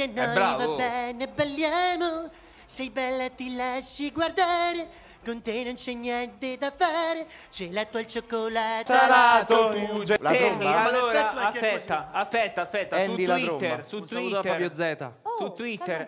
E noi va bene, balliamo. Sei bella, ti lasci guardare. Con te non c'è niente da fare, c'è la tua cioccolato. Salato, Muge. La Fermi, allora, aspetta, aspetta, aspetta, aspetta, su Twitter, su Twitter, su oh, Twitter.